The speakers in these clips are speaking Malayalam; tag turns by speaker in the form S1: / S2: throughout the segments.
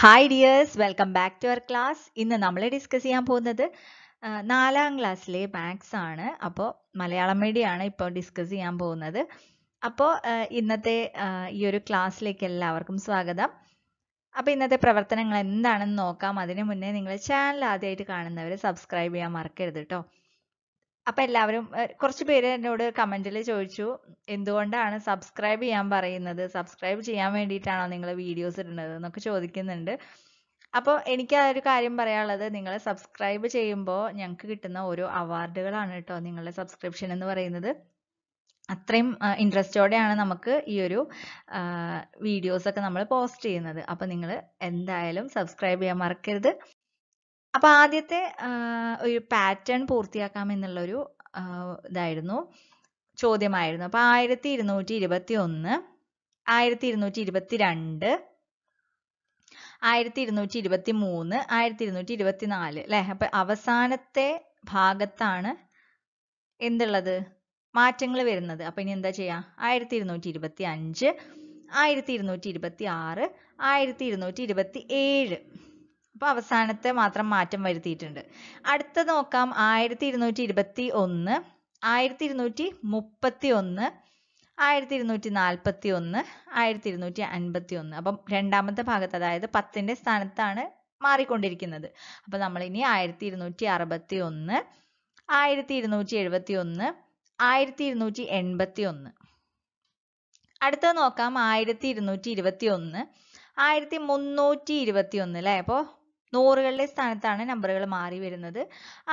S1: hi dears welcome back to our class ഇന്ന് നമ്മൾ ഡിസ്കസ് ചെയ്യാൻ പോകുന്നത് നാലാം ക്ലാസ്സിലെ മാത്സ് ആണ് അപ്പോൾ മലയാളം മീഡിയമാണ് ഇപ്പോൾ ഡിസ്കസ് ചെയ്യാൻ പോകുന്നത് അപ്പോൾ ഇന്നത്തെ ഈ ഒരു ക്ലാസ്സിലേക്ക് എല്ലാവർക്കും സ്വാഗതം അപ്പോൾ ഇന്നത്തെ പ്രവർത്തനങ്ങൾ എന്താണെന്ന് നോക്കാം അതിനു മുന്നേ നിങ്ങൾ ചാനൽ ആദ്യമായിട്ട് കാണുന്നവരെ സബ്സ്ക്രൈബ് ചെയ്യാൻ മറക്കരുത് കേട്ടോ അപ്പൊ എല്ലാവരും കുറച്ച് പേര് എന്നോട് കമന്റിൽ ചോദിച്ചു എന്തുകൊണ്ടാണ് സബ്സ്ക്രൈബ് ചെയ്യാൻ പറയുന്നത് സബ്സ്ക്രൈബ് ചെയ്യാൻ വേണ്ടിയിട്ടാണോ നിങ്ങൾ വീഡിയോസ് ഇടുന്നത് എന്നൊക്കെ ചോദിക്കുന്നുണ്ട് അപ്പോൾ എനിക്ക് ആ ഒരു കാര്യം പറയാനുള്ളത് നിങ്ങൾ സബ്സ്ക്രൈബ് ചെയ്യുമ്പോൾ ഞങ്ങൾക്ക് കിട്ടുന്ന ഓരോ അവാർഡുകളാണ് കേട്ടോ നിങ്ങളുടെ സബ്സ്ക്രിപ്ഷൻ എന്ന് പറയുന്നത് അത്രയും ഇൻട്രസ്റ്റോടെയാണ് നമുക്ക് ഈ ഒരു വീഡിയോസൊക്കെ നമ്മൾ പോസ്റ്റ് ചെയ്യുന്നത് അപ്പോൾ നിങ്ങൾ എന്തായാലും സബ്സ്ക്രൈബ് ചെയ്യാൻ മറക്കരുത് അപ്പൊ ആദ്യത്തെ ഒരു പാറ്റേൺ പൂർത്തിയാക്കാം എന്നുള്ളൊരു ഇതായിരുന്നു ചോദ്യമായിരുന്നു അപ്പൊ ആയിരത്തി ഇരുന്നൂറ്റി ഇരുപത്തി ഒന്ന് ആയിരത്തി ഇരുന്നൂറ്റി ഇരുപത്തി രണ്ട് ആയിരത്തി ഇരുന്നൂറ്റി ഇരുപത്തി മൂന്ന് ആയിരത്തി ഇരുന്നൂറ്റി ഇരുപത്തി നാല് അല്ലെ അപ്പൊ അവസാനത്തെ ഭാഗത്താണ് എന്തുള്ളത് മാറ്റങ്ങൾ വരുന്നത് അപ്പൊ ഇനി എന്താ ചെയ്യാ ആയിരത്തി ഇരുന്നൂറ്റി ഇരുപത്തി അഞ്ച് ആയിരത്തി ഇരുന്നൂറ്റി ഇരുപത്തി ആറ് ആയിരത്തി ഇരുന്നൂറ്റി ഇരുപത്തി ഏഴ് അപ്പോൾ അവസാനത്തെ മാത്രം മാറ്റം വരുത്തിയിട്ടുണ്ട് അടുത്ത നോക്കാം ആയിരത്തി ഇരുന്നൂറ്റി ഇരുപത്തി ഒന്ന് ആയിരത്തി ഇരുന്നൂറ്റി മുപ്പത്തി ഒന്ന് ആയിരത്തി ഇരുന്നൂറ്റി നാൽപ്പത്തി ഒന്ന് ആയിരത്തി ഇരുന്നൂറ്റി അൻപത്തി ഒന്ന് അപ്പം രണ്ടാമത്തെ ഭാഗത്ത് അതായത് പത്തിന്റെ സ്ഥാനത്താണ് മാറിക്കൊണ്ടിരിക്കുന്നത് അപ്പൊ നമ്മൾ ഇനി ആയിരത്തി ഇരുന്നൂറ്റി അറുപത്തി ഒന്ന് ആയിരത്തി ഇരുന്നൂറ്റി എഴുപത്തി ഒന്ന് ആയിരത്തി ഇരുന്നൂറ്റി എൺപത്തി ഒന്ന് അടുത്തത് നോക്കാം ആയിരത്തി ഇരുന്നൂറ്റി ഇരുപത്തി ഒന്ന് ആയിരത്തി മുന്നൂറ്റി ഇരുപത്തി ഒന്ന് അല്ലെ അപ്പോൾ നൂറുകളുടെ സ്ഥാനത്താണ് നമ്പറുകൾ മാറി വരുന്നത്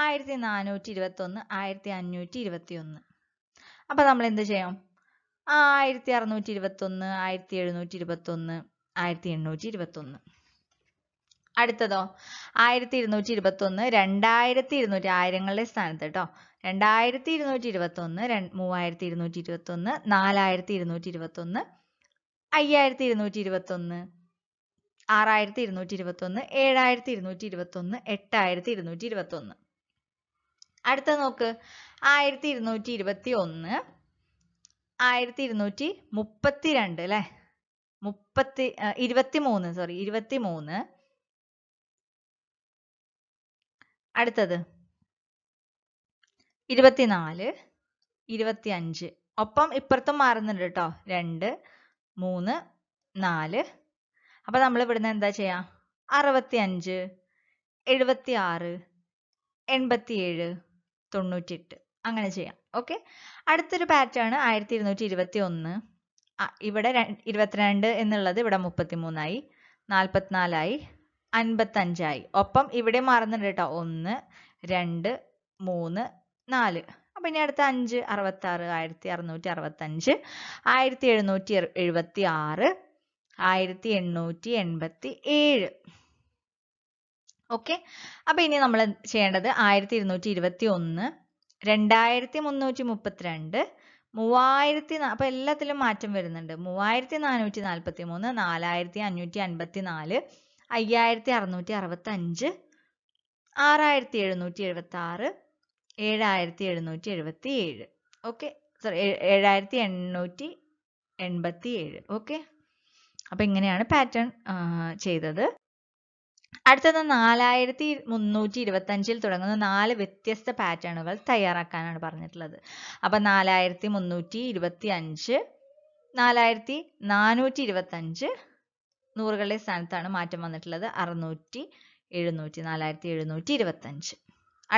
S1: ആയിരത്തി നാനൂറ്റി ഇരുപത്തി ഒന്ന് ആയിരത്തി അഞ്ഞൂറ്റി ഇരുപത്തി ഒന്ന് അപ്പൊ നമ്മൾ എന്ത് ചെയ്യാം ആയിരത്തി അറുന്നൂറ്റി ഒന്ന് ആയിരത്തി എഴുന്നൂറ്റി ഇരുപത്തി ഒന്ന് ആയിരത്തി എണ്ണൂറ്റി ഇരുപത്തി ഒന്ന് അടുത്തതോ ആയിരത്തി ഇരുന്നൂറ്റി ഇരുപത്തി ഒന്ന് രണ്ടായിരത്തി ഇരുന്നൂറ്റി ആയിരങ്ങളുടെ സ്ഥാനത്ത് കേട്ടോ രണ്ടായിരത്തി ഇരുന്നൂറ്റി ഇരുപത്തി ഒന്ന് മൂവായിരത്തി ഇരുന്നൂറ്റി ഇരുപത്തി ഒന്ന് നാലായിരത്തി ഇരുന്നൂറ്റി ഇരുപത്തി ഒന്ന് അയ്യായിരത്തി ഇരുന്നൂറ്റി ഇരുപത്തി ഒന്ന് ആറായിരത്തി ഇരുന്നൂറ്റി ഇരുപത്തി ഒന്ന് ഏഴായിരത്തി ഇരുന്നൂറ്റി ഇരുപത്തി ഒന്ന് എട്ടായിരത്തി ഇരുന്നൂറ്റി ഇരുപത്തി ഒന്ന് അടുത്ത നോക്ക് ആയിരത്തി ഇരുന്നൂറ്റി ഇരുപത്തി ഒന്ന് ആയിരത്തി ഇരുന്നൂറ്റി മുപ്പത്തി രണ്ട് അല്ലെ മുപ്പത്തി ഇരുപത്തി മൂന്ന് സോറി ഇരുപത്തി മൂന്ന് അടുത്തത് ഇരുപത്തിനാല് ഇരുപത്തി അഞ്ച് ഒപ്പം ഇപ്പുറത്തും മാറുന്നുണ്ട് കേട്ടോ രണ്ട് മൂന്ന് നാല് അപ്പൊ നമ്മൾ ഇവിടുന്ന് എന്താ ചെയ്യുക അറുപത്തി അഞ്ച് എഴുപത്തി ആറ് എൺപത്തിയേഴ് തൊണ്ണൂറ്റിയെട്ട് അങ്ങനെ ചെയ്യാം ഓക്കെ അടുത്തൊരു പാറ്റേൺ ആയിരത്തി ഇരുന്നൂറ്റി ഇരുപത്തി ഒന്ന് ഇവിടെ ഇരുപത്തിരണ്ട് എന്നുള്ളത് ഇവിടെ മുപ്പത്തിമൂന്നായി നാൽപ്പത്തിനാലായി അൻപത്തഞ്ചായി ഒപ്പം ഇവിടെ മാറുന്നുണ്ട് കേട്ടോ ഒന്ന് രണ്ട് മൂന്ന് നാല് അപ്പൊ ഇനി അടുത്ത അഞ്ച് അറുപത്തി ആറ് ആയിരത്തി അറുന്നൂറ്റി അറുപത്തി അഞ്ച് ആയിരത്തി എഴുന്നൂറ്റി എഴുപത്തി ആറ് ആയിരത്തി എണ്ണൂറ്റി എൺപത്തി ഏഴ് ഓക്കെ അപ്പൊ ഇനി നമ്മൾ ചെയ്യേണ്ടത് ആയിരത്തി ഇരുന്നൂറ്റി ഇരുപത്തി ഒന്ന് രണ്ടായിരത്തി മുന്നൂറ്റി മുപ്പത്തിരണ്ട് മൂവായിരത്തി അപ്പൊ എല്ലാത്തിലും മാറ്റം വരുന്നുണ്ട് മൂവായിരത്തി നാനൂറ്റി നാൽപ്പത്തി മൂന്ന് നാലായിരത്തി അഞ്ഞൂറ്റി അൻപത്തി നാല് അയ്യായിരത്തി അറുന്നൂറ്റി അറുപത്തി അഞ്ച് ആറായിരത്തി എഴുന്നൂറ്റി എഴുപത്തി ആറ് ഏഴായിരത്തി എഴുന്നൂറ്റി എഴുപത്തി ഏഴ് ഓക്കെ സോറി ഏഴായിരത്തി എണ്ണൂറ്റി എൺപത്തി ഏഴ് ഓക്കെ അപ്പൊ ഇങ്ങനെയാണ് പാറ്റേൺ ചെയ്തത് അടുത്തത് നാലായിരത്തി മുന്നൂറ്റി ഇരുപത്തി അഞ്ചിൽ തുടങ്ങുന്ന നാല് വ്യത്യസ്ത പാറ്റേണുകൾ തയ്യാറാക്കാനാണ് പറഞ്ഞിട്ടുള്ളത് അപ്പൊ നാലായിരത്തി മുന്നൂറ്റി ഇരുപത്തി അഞ്ച് നാലായിരത്തി നാനൂറ്റി ഇരുപത്തി അഞ്ച് നൂറുകളുടെ സ്ഥാനത്താണ് മാറ്റം വന്നിട്ടുള്ളത് അറുന്നൂറ്റി എഴുന്നൂറ്റി നാലായിരത്തി എഴുന്നൂറ്റി ഇരുപത്തി അഞ്ച്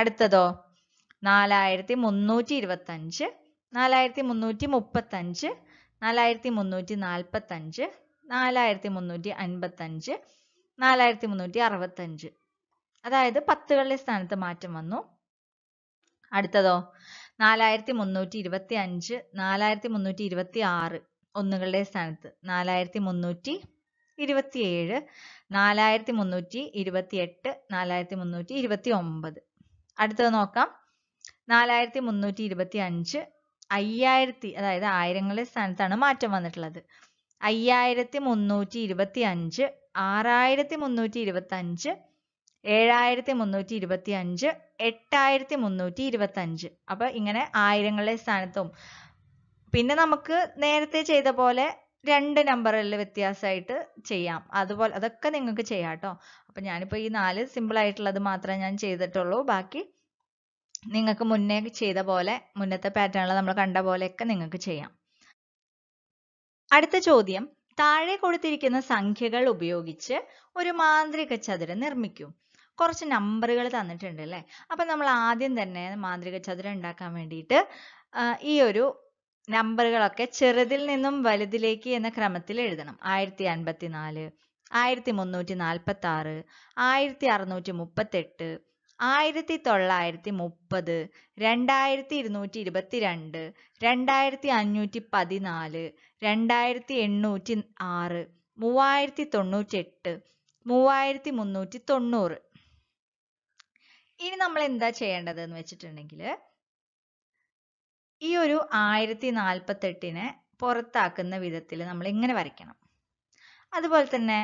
S1: അടുത്തതോ നാലായിരത്തി മുന്നൂറ്റി ഇരുപത്തി അഞ്ച് നാലായിരത്തി മുന്നൂറ്റി മുപ്പത്തി അഞ്ച് നാലായിരത്തി മുന്നൂറ്റി അഞ്ച് നാലായിരത്തി മുന്നൂറ്റി അൻപത്തഞ്ച് നാലായിരത്തി മുന്നൂറ്റി അറുപത്തഞ്ച് അതായത് പത്തുകളിലെ സ്ഥാനത്ത് മാറ്റം വന്നു അടുത്തതോ നാലായിരത്തി മുന്നൂറ്റി ഇരുപത്തി അഞ്ച് നാലായിരത്തി മുന്നൂറ്റി ഇരുപത്തി ആറ് ഒന്നുകളുടെ സ്ഥാനത്ത് നാലായിരത്തി മുന്നൂറ്റി ഇരുപത്തിയേഴ് നാലായിരത്തി മുന്നൂറ്റി ഇരുപത്തി എട്ട് നാലായിരത്തി മുന്നൂറ്റി ഇരുപത്തി ഒമ്പത് അടുത്തത് നോക്കാം നാലായിരത്തി മുന്നൂറ്റി ഇരുപത്തി അഞ്ച് അയ്യായിരത്തി അതായത് ആയിരങ്ങളുടെ സ്ഥാനത്താണ് മാറ്റം വന്നിട്ടുള്ളത് അയ്യായിരത്തി മുന്നൂറ്റി ഇരുപത്തി അഞ്ച് ആറായിരത്തി മുന്നൂറ്റി ഇരുപത്തി അഞ്ച് ഏഴായിരത്തി മുന്നൂറ്റി ഇരുപത്തി അഞ്ച് എട്ടായിരത്തി മുന്നൂറ്റി ഇരുപത്തി അഞ്ച് അപ്പൊ ഇങ്ങനെ ആയിരങ്ങളിലെ സ്ഥാനത്തും പിന്നെ നമുക്ക് നേരത്തെ ചെയ്ത പോലെ രണ്ട് നമ്പറിൽ വ്യത്യാസമായിട്ട് ചെയ്യാം അതുപോലെ അതൊക്കെ നിങ്ങൾക്ക് ചെയ്യാം കേട്ടോ അപ്പൊ ഞാനിപ്പോ ഈ നാല് സിമ്പിൾ ആയിട്ടുള്ളത് മാത്രമേ ഞാൻ ചെയ്തിട്ടുള്ളൂ ബാക്കി നിങ്ങൾക്ക് മുന്നേ ചെയ്ത പോലെ മുന്നത്തെ പാറ്റേണിൽ നമ്മൾ കണ്ട പോലെയൊക്കെ നിങ്ങൾക്ക് ചെയ്യാം അടുത്ത ചോദ്യം താഴെ കൊടുത്തിരിക്കുന്ന സംഖ്യകൾ ഉപയോഗിച്ച് ഒരു മാന്ത്രിക ചതുരം നിർമ്മിക്കും കുറച്ച് നമ്പറുകൾ തന്നിട്ടുണ്ട് അല്ലേ അപ്പം നമ്മൾ ആദ്യം തന്നെ മാന്ത്രിക ചതുരം ഉണ്ടാക്കാൻ വേണ്ടിയിട്ട് ഈ ഒരു നമ്പറുകളൊക്കെ ചെറുതിൽ നിന്നും വലുതിലേക്ക് എന്ന ക്രമത്തിൽ എഴുതണം ആയിരത്തി അൻപത്തി നാല് ആയിരത്തി മുന്നൂറ്റി നാൽപ്പത്തി ആറ് ആയിരത്തി അറുന്നൂറ്റി മുപ്പത്തെട്ട് ആയിരത്തി തൊള്ളായിരത്തി മുപ്പത് രണ്ടായിരത്തി ഇരുന്നൂറ്റി ഇരുപത്തി രണ്ട് രണ്ടായിരത്തി അഞ്ഞൂറ്റി പതിനാല് രണ്ടായിരത്തി എണ്ണൂറ്റി ആറ് മൂവായിരത്തി തൊണ്ണൂറ്റെട്ട് മൂവായിരത്തി മുന്നൂറ്റി തൊണ്ണൂറ് ഇനി നമ്മൾ എന്താ ചെയ്യേണ്ടത് എന്ന് വെച്ചിട്ടുണ്ടെങ്കിൽ ഈ ഒരു ആയിരത്തി നാൽപ്പത്തെട്ടിനെ പുറത്താക്കുന്ന വിധത്തിൽ നമ്മൾ ഇങ്ങനെ വരയ്ക്കണം അതുപോലെ തന്നെ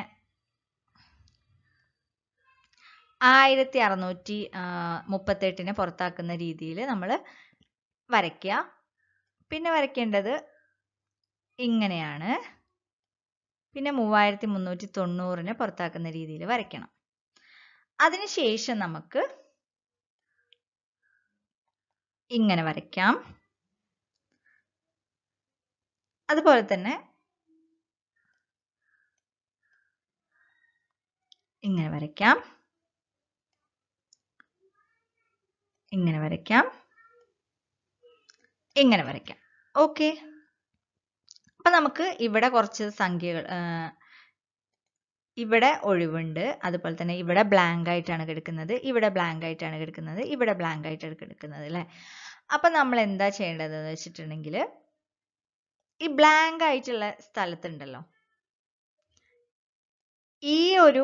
S1: ആയിരത്തി അറുന്നൂറ്റി മുപ്പത്തെട്ടിനെ പുറത്താക്കുന്ന രീതിയിൽ നമ്മൾ വരയ്ക്കുക പിന്നെ വരയ്ക്കേണ്ടത് ഇങ്ങനെയാണ് പിന്നെ മൂവായിരത്തി മുന്നൂറ്റി തൊണ്ണൂറിനെ പുറത്താക്കുന്ന രീതിയിൽ വരയ്ക്കണം അതിനുശേഷം നമുക്ക് ഇങ്ങനെ വരയ്ക്കാം അതുപോലെ തന്നെ ഇങ്ങനെ വരയ്ക്കാം ഇങ്ങനെ വരയ്ക്കാം ഇങ്ങനെ വരയ്ക്കാം ഓക്കെ അപ്പൊ നമുക്ക് ഇവിടെ കുറച്ച് സംഖ്യകൾ ഇവിടെ ഒഴിവുണ്ട് അതുപോലെ തന്നെ ഇവിടെ ബ്ലാങ്ക് ആയിട്ടാണ് കിടക്കുന്നത് ഇവിടെ ബ്ലാങ്ക് ആയിട്ടാണ് കിടക്കുന്നത് ഇവിടെ ബ്ലാങ്ക് ആയിട്ടാണ് കിടക്കുന്നത് അല്ലേ അപ്പൊ നമ്മൾ എന്താ ചെയ്യേണ്ടതെന്ന് വെച്ചിട്ടുണ്ടെങ്കിൽ ഈ ബ്ലാങ്ക് ആയിട്ടുള്ള സ്ഥലത്തുണ്ടല്ലോ ഈ ഒരു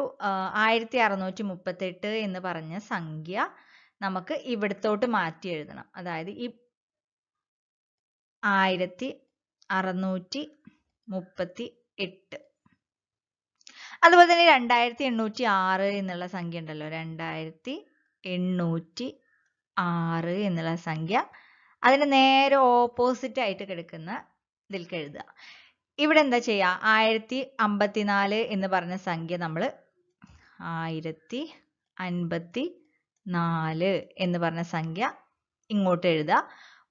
S1: ആയിരത്തി അറുന്നൂറ്റി മുപ്പത്തെട്ട് എന്ന് പറഞ്ഞ സംഖ്യ നമുക്ക് ഇവിടത്തോട്ട് മാറ്റി എഴുതണം അതായത് ഈ ആയിരത്തി അറുന്നൂറ്റി മുപ്പത്തി എട്ട് അതുപോലെ തന്നെ രണ്ടായിരത്തി എണ്ണൂറ്റി ആറ് എന്നുള്ള സംഖ്യ ഉണ്ടല്ലോ രണ്ടായിരത്തി എണ്ണൂറ്റി ആറ് എന്നുള്ള സംഖ്യ അതിന് നേരെ ഓപ്പോസിറ്റ് ആയിട്ട് കിടക്കുന്ന ഇതിൽ എഴുതുക ഇവിടെ എന്താ ചെയ്യുക ആയിരത്തി അമ്പത്തിനാല് എന്ന് പറഞ്ഞ സംഖ്യ നമ്മൾ ആയിരത്തി അൻപത്തി നാല് എന്ന് പറഞ്ഞ സംഖ്യ ഇങ്ങോട്ട് എഴുതുക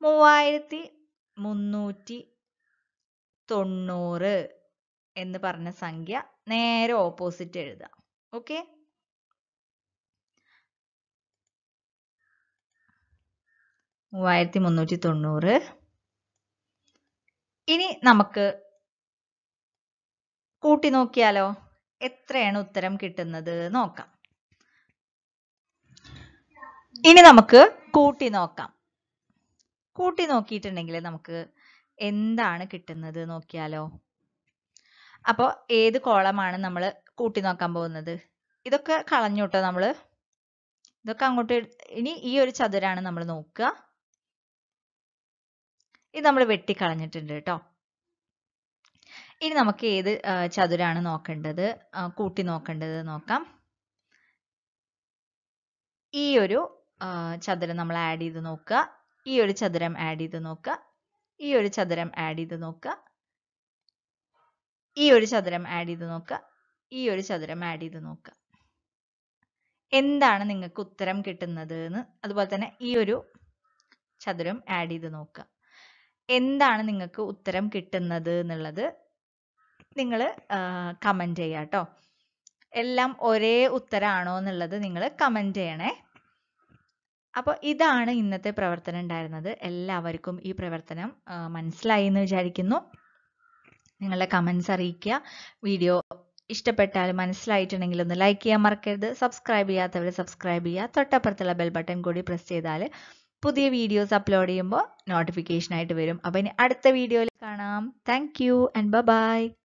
S1: മൂവായിരത്തി മുന്നൂറ്റി തൊണ്ണൂറ് എന്ന് പറഞ്ഞ സംഖ്യ നേരെ ഓപ്പോസിറ്റ് എഴുതുക ഓക്കെ മൂവായിരത്തി മുന്നൂറ്റി തൊണ്ണൂറ് ഇനി നമുക്ക് കൂട്ടി നോക്കിയാലോ എത്രയാണ് ഉത്തരം കിട്ടുന്നത് നോക്കാം ഇനി നമുക്ക് കൂട്ടി നോക്കാം കൂട്ടി നോക്കിയിട്ടുണ്ടെങ്കിൽ നമുക്ക് എന്താണ് കിട്ടുന്നത് നോക്കിയാലോ അപ്പോൾ ഏത് കോളമാണ് നമ്മൾ കൂട്ടി നോക്കാൻ പോകുന്നത് ഇതൊക്കെ കളഞ്ഞുട്ടോ നമ്മൾ ഇതൊക്കെ അങ്ങോട്ട് ഇനി ഈ ഒരു ചതുരാണ് നമ്മൾ നോക്കുക ഇത് നമ്മൾ വെട്ടിക്കളഞ്ഞിട്ടുണ്ട് കേട്ടോ ഇനി നമുക്ക് ഏത് ചതുരാണ് നോക്കേണ്ടത് കൂട്ടി നോക്കേണ്ടത് നോക്കാം ഈ ഒരു ചതുരം നമ്മൾ ആഡ് ചെയ്ത് നോക്കുക ഈ ഒരു ചതുരം ആഡ് ചെയ്ത് നോക്കുക ഈ ഒരു ചതുരം ആഡ് ചെയ്ത് നോക്കുക ഈ ഒരു ചതുരം ആഡ് ചെയ്ത് നോക്കുക ഈ ഒരു ചതുരം ആഡ് ചെയ്ത് നോക്കുക എന്താണ് നിങ്ങൾക്ക് ഉത്തരം കിട്ടുന്നത് എന്ന് അതുപോലെ തന്നെ ഈ ഒരു ചതുരം ആഡ് ചെയ്ത് നോക്കുക എന്താണ് നിങ്ങൾക്ക് ഉത്തരം കിട്ടുന്നത് എന്നുള്ളത് നിങ്ങൾ കമൻറ്റ് ചെയ്യാം കേട്ടോ എല്ലാം ഒരേ ഉത്തരമാണോ എന്നുള്ളത് നിങ്ങൾ കമൻറ്റ് ചെയ്യണേ അപ്പോൾ ഇതാണ് ഇന്നത്തെ പ്രവർത്തനം ഉണ്ടായിരുന്നത് എല്ലാവർക്കും ഈ പ്രവർത്തനം മനസ്സിലായി എന്ന് വിചാരിക്കുന്നു നിങ്ങളുടെ കമൻസ് അറിയിക്കുക വീഡിയോ ഇഷ്ടപ്പെട്ടാൽ മനസ്സിലായിട്ടുണ്ടെങ്കിൽ ഒന്ന് ലൈക്ക് ചെയ്യാൻ മറക്കരുത് സബ്സ്ക്രൈബ് ചെയ്യാത്തവർ സബ്സ്ക്രൈബ് ചെയ്യുക തൊട്ടപ്പുറത്തുള്ള ബെൽ ബട്ടൺ കൂടി പ്രസ് ചെയ്താൽ പുതിയ വീഡിയോസ് അപ്ലോഡ് ചെയ്യുമ്പോൾ നോട്ടിഫിക്കേഷൻ ആയിട്ട് വരും അപ്പോൾ ഇനി അടുത്ത വീഡിയോയിൽ കാണാം താങ്ക് യു ആൻഡ് ബൈ